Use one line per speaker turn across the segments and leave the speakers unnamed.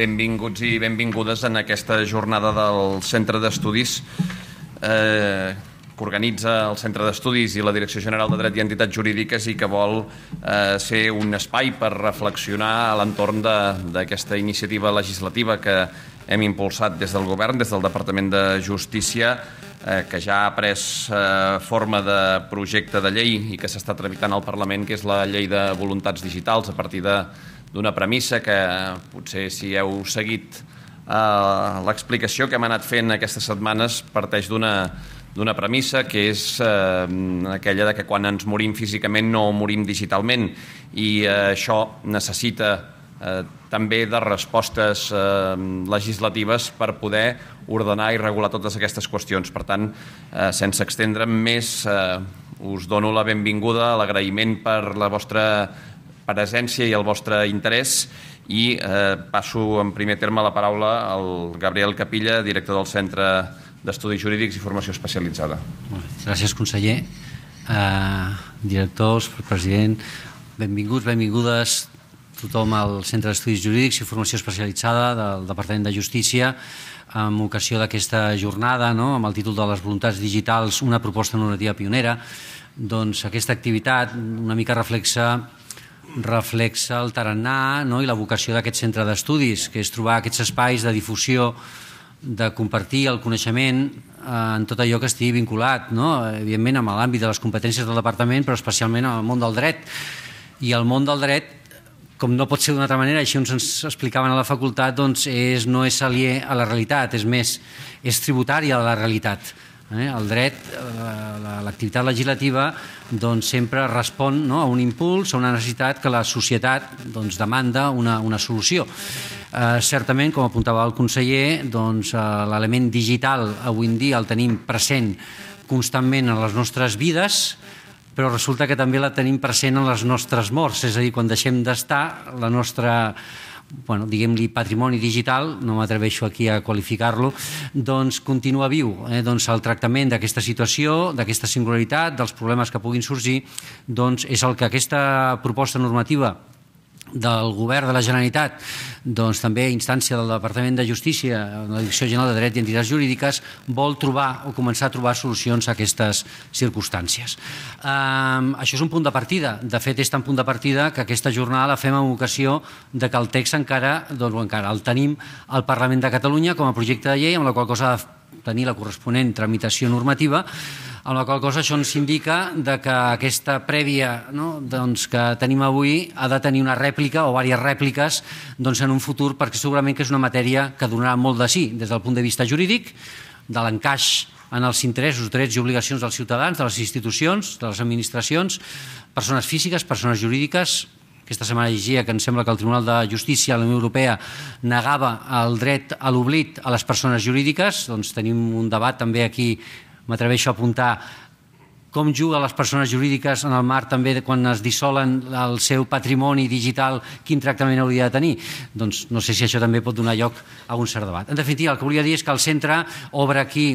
benvinguts i benvingudes en aquesta jornada del Centre d'Estudis eh, que organitza el Centre d'Estudis i la Direcció General de Dret i Entitats Jurídiques i que vol eh, ser un espai per reflexionar a l'entorn d'aquesta iniciativa legislativa que hem impulsat des del govern, des del Departament de Justícia, eh, que ja ha pres eh, forma de projecte de llei i que s'està tramitant al Parlament, que és la llei de voluntats digitals a partir de d'una premissa que potser si heu seguit eh, l'explicació que hem anat fent aquestes setmanes parteix d'una premissa que és eh, aquella de que quan ens morim físicament no morim digitalment i eh, això necessita eh, també de respostes eh, legislatives per poder ordenar i regular totes aquestes qüestions. Per tant, eh, sense extendre més, eh, us dono la benvinguda, l'agraïment per la vostra presència i el vostre interès i eh, passo en primer terme la paraula al Gabriel Capilla, director del Centre d'Estudis Jurídics i Formació Especialitzada.
Gràcies, conseller. Uh, directors, president, benvinguts, benvingudes tothom al Centre d'Estudis Jurídics i Formació Especialitzada del Departament de Justícia amb ocasió d'aquesta jornada no? amb el títol de les voluntats digitals una proposta normativa pionera doncs aquesta activitat una mica reflexa reflexa el tarannà no? i la vocació d'aquest centre d'estudis, que és trobar aquests espais de difusió, de compartir el coneixement eh, en tot allò que estigui vinculat, no? evidentment amb l'àmbit de les competències del departament, però especialment amb el món del dret. I el món del dret, com no pot ser d'una altra manera, així ens explicaven a la facultat, doncs és, no és alier a la realitat, és més, és tributària a la realitat Eh? El dret, eh, l'activitat legislativa, doncs sempre respon no, a un impuls, a una necessitat que la societat doncs, demanda una, una solució. Eh, certament, com apuntava el conseller, doncs, eh, l'element digital avui en dia el tenim present constantment en les nostres vides, però resulta que també la tenim present en les nostres morts, és a dir, quan deixem d'estar, la nostra bueno, diguem-li patrimoni digital, no m'atreveixo aquí a qualificar-lo, doncs continua viu. Eh? Doncs el tractament d'aquesta situació, d'aquesta singularitat, dels problemes que puguin sorgir, doncs és el que aquesta proposta normativa del govern de la Generalitat, doncs també a instància del Departament de Justícia, la Direcció General de Dret i Entitats Jurídiques, vol trobar o començar a trobar solucions a aquestes circumstàncies. Um, això és un punt de partida. De fet, és tan punt de partida que aquesta jornada la fem amb ocasió de que el text encara, doncs, encara el tenim al Parlament de Catalunya com a projecte de llei, amb la qual cosa tenir la corresponent tramitació normativa, amb la qual cosa això ens indica de que aquesta prèvia no, doncs, que tenim avui ha de tenir una rèplica o diverses rèpliques doncs, en un futur, perquè segurament que és una matèria que donarà molt de sí des del punt de vista jurídic, de l'encaix en els interessos, drets i obligacions dels ciutadans, de les institucions, de les administracions, persones físiques, persones jurídiques, aquesta setmana llegia que em sembla que el Tribunal de Justícia de la Unió Europea negava el dret a l'oblit a les persones jurídiques. Doncs tenim un debat també aquí, m'atreveixo a apuntar, com juga les persones jurídiques en el mar també quan es dissolen el seu patrimoni digital, quin tractament hauria de tenir? Doncs no sé si això també pot donar lloc a un cert debat. En definitiva, el que volia dir és que el centre obre aquí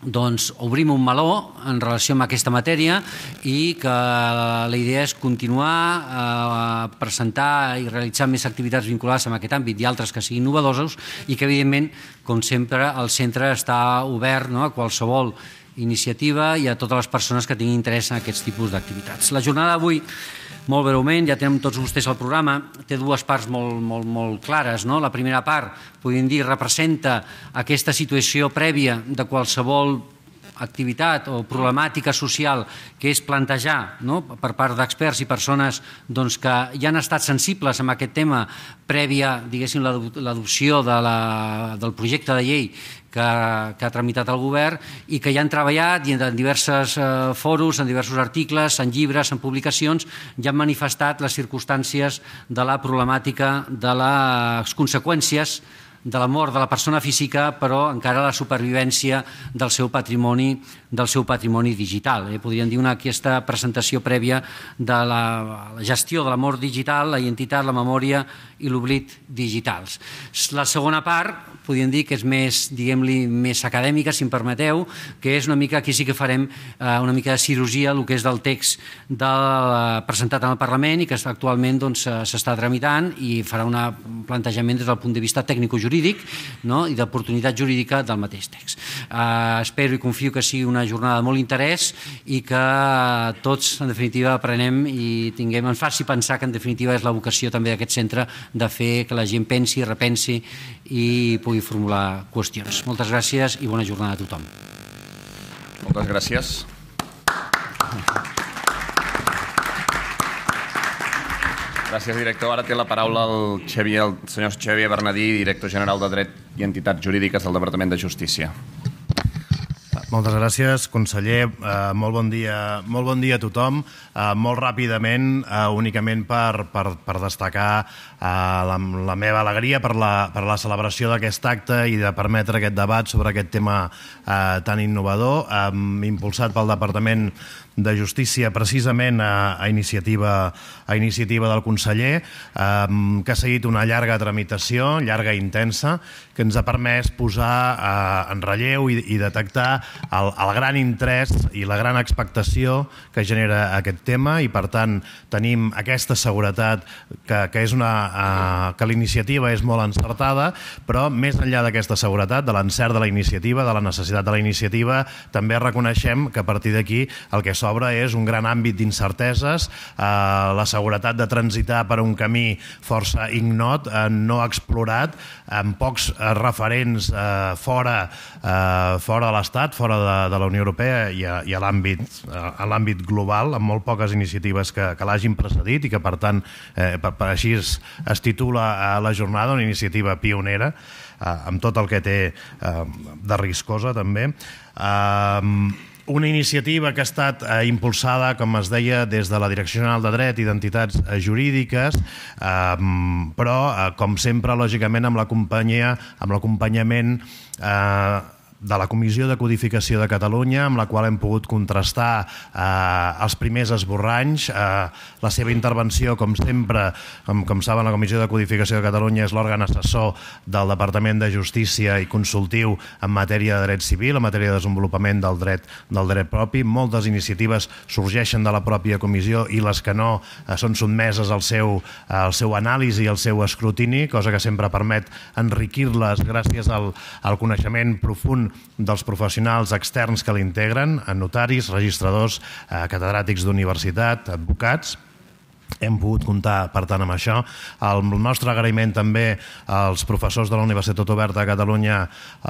doncs obrim un meló en relació amb aquesta matèria i que la idea és continuar a eh, presentar i realitzar més activitats vinculades amb aquest àmbit i altres que siguin innovadors i que evidentment, com sempre, el centre està obert no, a qualsevol iniciativa i a totes les persones que tinguin interès en aquests tipus d'activitats. La jornada d'avui, molt breument, ja tenim tots vostès al programa, té dues parts molt, molt, molt clares. No? La primera part, podem dir, representa aquesta situació prèvia de qualsevol activitat o problemàtica social que és plantejar no? per part d'experts i persones doncs, que ja han estat sensibles amb aquest tema prèvia, diguéssim, l'adopció de la, del projecte de llei que, que ha tramitat el govern i que ja han treballat i en diversos eh, fòrums, en diversos articles, en llibres, en publicacions, ja han manifestat les circumstàncies de la problemàtica, de les conseqüències de la mort de la persona física, però encara la supervivència del seu patrimoni, del seu patrimoni digital. Eh? Podríem dir una aquesta presentació prèvia de la, la gestió de la mort digital, la identitat, la memòria i l'oblit digitals. La segona part, podríem dir que és més, diguem-li, més acadèmica, si em permeteu, que és una mica, aquí sí que farem eh, una mica de cirurgia, el que és del text del, eh, presentat en el Parlament i que actualment doncs, eh, s'està doncs, tramitant i farà un plantejament des del punt de vista tècnico-jurídic jurídic no? i d'oportunitat jurídica del mateix text. Eh, espero i confio que sigui una jornada de molt interès i que tots, en definitiva, aprenem i tinguem, ens faci pensar que, en definitiva, és la vocació també d'aquest centre de fer que la gent pensi, repensi i pugui formular qüestions. Moltes gràcies i bona jornada a tothom.
Moltes gràcies. Gràcies. Gràcies, director. Ara té la paraula el, Xavier, el senyor Xavier Bernadí, director general de Dret i Entitats Jurídiques del Departament de Justícia.
Moltes gràcies, conseller. Uh, molt, bon dia, molt bon dia a tothom. Uh, molt ràpidament, uh, únicament per, per, per destacar uh, la, la meva alegria per la, per la celebració d'aquest acte i de permetre aquest debat sobre aquest tema uh, tan innovador, um, impulsat pel Departament de Justícia precisament a, a, iniciativa, a iniciativa del conseller, eh, que ha seguit una llarga tramitació, llarga i intensa, que ens ha permès posar eh, en relleu i, i detectar el, el gran interès i la gran expectació que genera aquest tema i, per tant, tenim aquesta seguretat que, que, és una, eh, que la iniciativa és molt encertada, però més enllà d'aquesta seguretat, de l'encert de la iniciativa, de la necessitat de la iniciativa, també reconeixem que a partir d'aquí el que s'ha sobre és un gran àmbit d'incerteses, eh, la seguretat de transitar per un camí força ignot, eh, no explorat, amb pocs eh, referents eh, fora, eh, fora de l'Estat, fora de, de la Unió Europea i a, i eh, a l'àmbit global, amb molt poques iniciatives que, que l'hagin precedit i que, per tant, eh, per, per així es, es titula eh, la jornada, una iniciativa pionera, eh, amb tot el que té eh, de riscosa, també. Eh, una iniciativa que ha estat eh, impulsada, com es deia, des de la Direcció General de Dret i d'Entitats eh, Jurídiques, eh, però, eh, com sempre, lògicament, amb l'acompanyament amb l'acompanyament eh, de la Comissió de Codificació de Catalunya, amb la qual hem pogut contrastar eh, els primers esborranys. Eh, la seva intervenció, com sempre, com, com saben, la Comissió de Codificació de Catalunya és l'òrgan assessor del Departament de Justícia i consultiu en matèria de dret civil, en matèria de desenvolupament del dret, del dret propi. Moltes iniciatives sorgeixen de la pròpia comissió i les que no eh, són sotmeses al seu, al seu anàlisi i al seu escrutini, cosa que sempre permet enriquir-les gràcies al, al coneixement profund dels professionals externs que l'integren, notaris, registradors, catedràtics d'universitat, advocats, hem pogut comptar, per tant, amb això. El nostre agraïment també als professors de la Universitat Tot Oberta de Catalunya,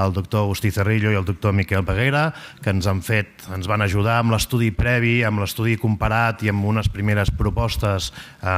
el doctor Agustí Cerrillo i el doctor Miquel Peguera, que ens han fet, ens van ajudar amb l'estudi previ, amb l'estudi comparat i amb unes primeres propostes eh,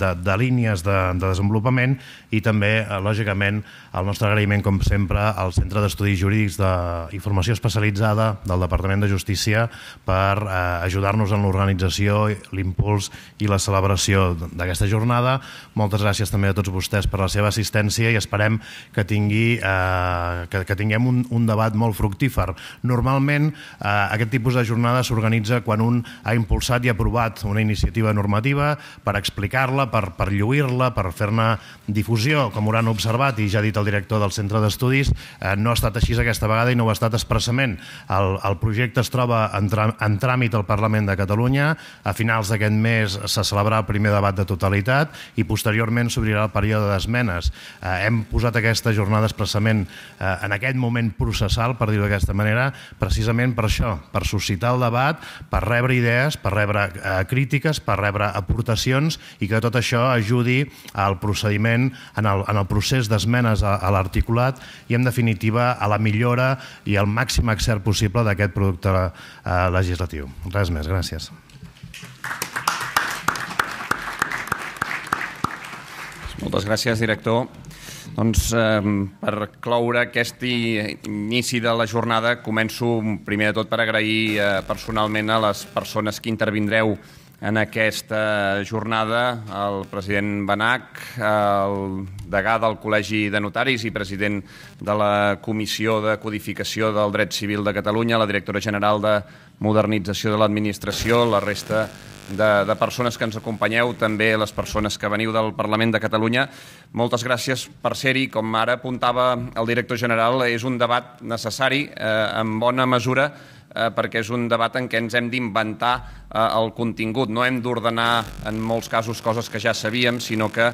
de, de línies de, de desenvolupament i també, eh, lògicament, el nostre agraïment, com sempre, al Centre d'Estudis Jurídics de, i Formació Especialitzada del Departament de Justícia per eh, ajudar-nos en l'organització, l'impuls i la celebració edició d'aquesta jornada. Moltes gràcies també a tots vostès per la seva assistència i esperem que, tingui, eh, que, que tinguem un, un debat molt fructífer. Normalment eh, aquest tipus de jornada s'organitza quan un ha impulsat i aprovat una iniciativa normativa per explicar-la, per, per lluir-la, per fer-ne difusió, com ho han observat i ja ha dit el director del centre d'estudis, eh, no ha estat així aquesta vegada i no ho ha estat expressament. El, el projecte es troba en, en tràmit al Parlament de Catalunya, a finals d'aquest mes se celebrarà el primer debat de totalitat i posteriorment s'obrirà el període d'esmenes. Eh, hem posat aquesta jornada expressament eh, en aquest moment processal, per dir-ho d'aquesta manera, precisament per això, per suscitar el debat, per rebre idees, per rebre eh, crítiques, per rebre aportacions i que tot això ajudi al procediment, en el, en el procés d'esmenes a, a l'articulat i, en definitiva, a la millora i al màxim accert possible d'aquest producte eh, legislatiu. Res més, gràcies. Gràcies.
Moltes gràcies, director. Doncs eh, per cloure aquest inici de la jornada començo primer de tot per agrair eh, personalment a les persones que intervindreu en aquesta eh, jornada el president Benac, el degà del Col·legi de Notaris i president de la Comissió de Codificació del Dret Civil de Catalunya, la directora general de Modernització de l'Administració, la resta de, de persones que ens acompanyeu, també les persones que veniu del Parlament de Catalunya. Moltes gràcies per ser-hi. Com ara apuntava el director general, és un debat necessari, eh, en bona mesura, eh, perquè és un debat en què ens hem d'inventar eh, el contingut. No hem d'ordenar, en molts casos, coses que ja sabíem, sinó que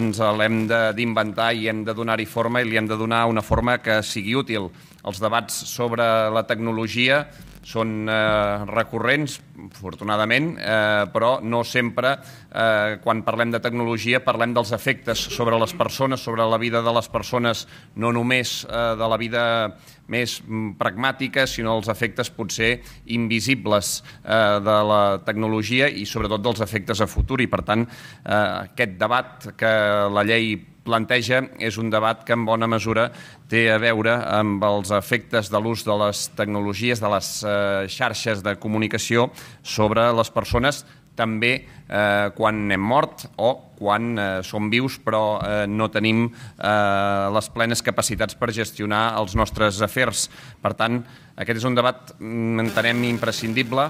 ens l'hem d'inventar i hem de donar-hi forma i li hem de donar una forma que sigui útil. Els debats sobre la tecnologia són eh, recurrents, afortunadament, eh, però no sempre, eh, quan parlem de tecnologia, parlem dels efectes sobre les persones, sobre la vida de les persones, no només eh, de la vida més mm, pragmàtica, sinó els efectes potser invisibles eh, de la tecnologia i sobretot dels efectes a futur. I, per tant, eh, aquest debat que la llei planteja és un debat que en bona mesura té a veure amb els efectes de l'ús de les tecnologies, de les eh, xarxes de comunicació sobre les persones també eh, quan hem mort o quan eh, som vius però eh, no tenim eh, les plenes capacitats per gestionar els nostres afers. Per tant, aquest és un debat, mm, entenem, imprescindible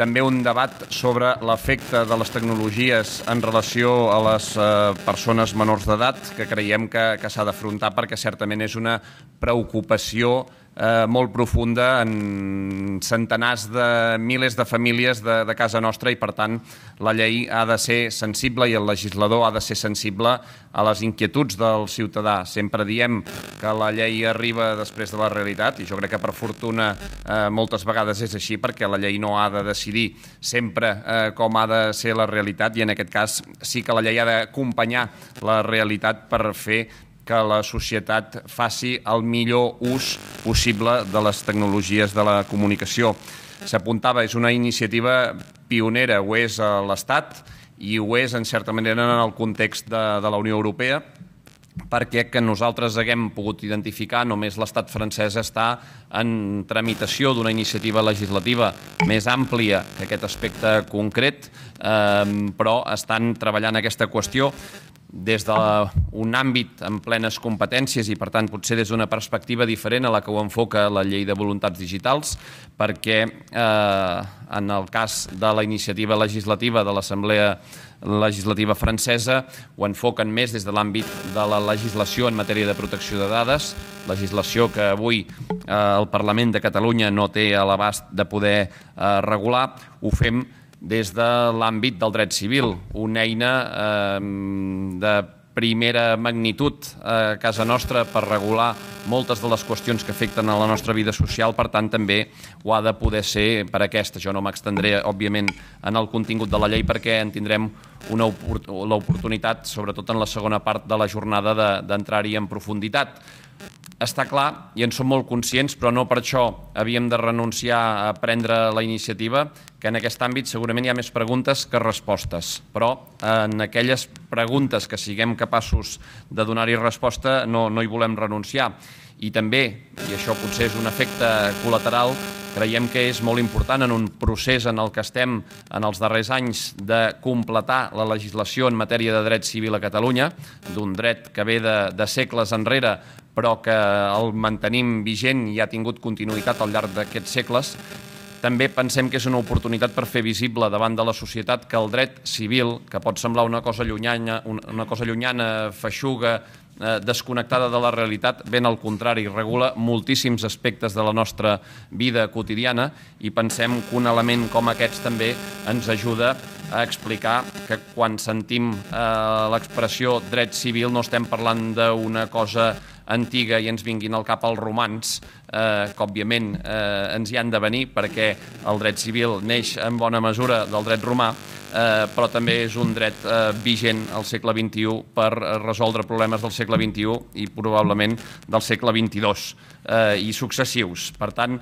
també un debat sobre l'efecte de les tecnologies en relació a les eh, persones menors d'edat, que creiem que, que s'ha d'afrontar perquè certament és una preocupació eh, molt profunda en centenars de milers de famílies de, de casa nostra i, per tant, la llei ha de ser sensible i el legislador ha de ser sensible a les inquietuds del ciutadà. Sempre diem que la llei arriba després de la realitat i jo crec que, per fortuna, eh, moltes vegades és així perquè la llei no ha de decidir sempre eh, com ha de ser la realitat i, en aquest cas, sí que la llei ha d'acompanyar la realitat per fer que la societat faci el millor ús possible de les tecnologies de la comunicació. S'apuntava, és una iniciativa pionera, ho és a l'Estat i ho és, en certa manera, en el context de, de la Unió Europea, perquè que nosaltres haguem pogut identificar només l'estat francès està en tramitació d'una iniciativa legislativa més àmplia que aquest aspecte concret, eh, però estan treballant aquesta qüestió des d'un àmbit amb plenes competències i, per tant, potser des d'una perspectiva diferent a la que ho enfoca la llei de voluntats digitals, perquè eh, en el cas de la iniciativa legislativa de l'Assemblea legislativa francesa ho enfoquen més des de l'àmbit de la legislació en matèria de protecció de dades, legislació que avui eh, el Parlament de Catalunya no té a l'abast de poder eh, regular. Ho fem des de l'àmbit del dret civil, una eina ehm, de primera magnitud eh, a casa nostra per regular moltes de les qüestions que afecten a la nostra vida social, per tant també ho ha de poder ser per aquesta. Jo no m'extendré, òbviament, en el contingut de la llei perquè en tindrem l'oportunitat, sobretot en la segona part de la jornada, d'entrar-hi en profunditat. Està clar, i en som molt conscients, però no per això havíem de renunciar a prendre la iniciativa, que en aquest àmbit segurament hi ha més preguntes que respostes, però en aquelles preguntes que siguem capaços de donar-hi resposta no, no hi volem renunciar. I també, i això potser és un efecte col·lateral, creiem que és molt important en un procés en el que estem en els darrers anys de completar la legislació en matèria de dret civil a Catalunya, d'un dret que ve de, de segles enrere però que el mantenim vigent i ha tingut continuïtat al llarg d'aquests segles, també pensem que és una oportunitat per fer visible davant de la societat que el dret civil, que pot semblar una cosa llunyana, una cosa llunyana feixuga, eh, desconnectada de la realitat, ben al contrari, regula moltíssims aspectes de la nostra vida quotidiana i pensem que un element com aquests també ens ajuda a explicar que quan sentim eh, l'expressió dret civil no estem parlant d'una cosa antiga i ens vinguin al cap els romans, eh, que òbviament eh, ens hi han de venir perquè el dret civil neix en bona mesura del dret romà, eh, però també és un dret eh, vigent al segle XXI per resoldre problemes del segle XXI i probablement del segle XXII eh, i successius. Per tant,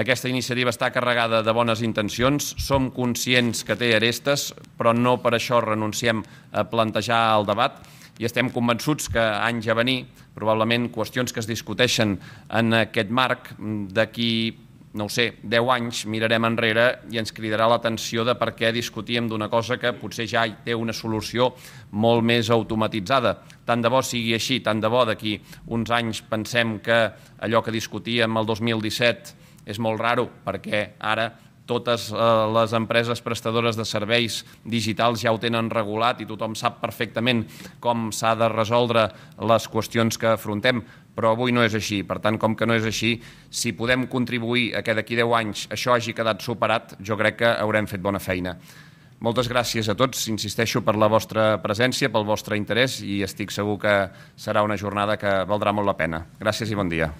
aquesta iniciativa està carregada de bones intencions, som conscients que té arestes, però no per això renunciem a plantejar el debat i estem convençuts que anys a venir, probablement qüestions que es discuteixen en aquest marc mm, d'aquí no ho sé, 10 anys mirarem enrere i ens cridarà l'atenció de per què discutíem d'una cosa que potser ja té una solució molt més automatitzada. Tant de bo sigui així, tant de bo d'aquí uns anys pensem que allò que discutíem el 2017 és molt raro perquè ara totes eh, les empreses prestadores de serveis digitals ja ho tenen regulat i tothom sap perfectament com s'ha de resoldre les qüestions que afrontem, però avui no és així. Per tant, com que no és així, si podem contribuir a que d'aquí 10 anys això hagi quedat superat, jo crec que haurem fet bona feina. Moltes gràcies a tots, insisteixo, per la vostra presència, pel vostre interès i estic segur que serà una jornada que valdrà molt la pena. Gràcies i bon dia.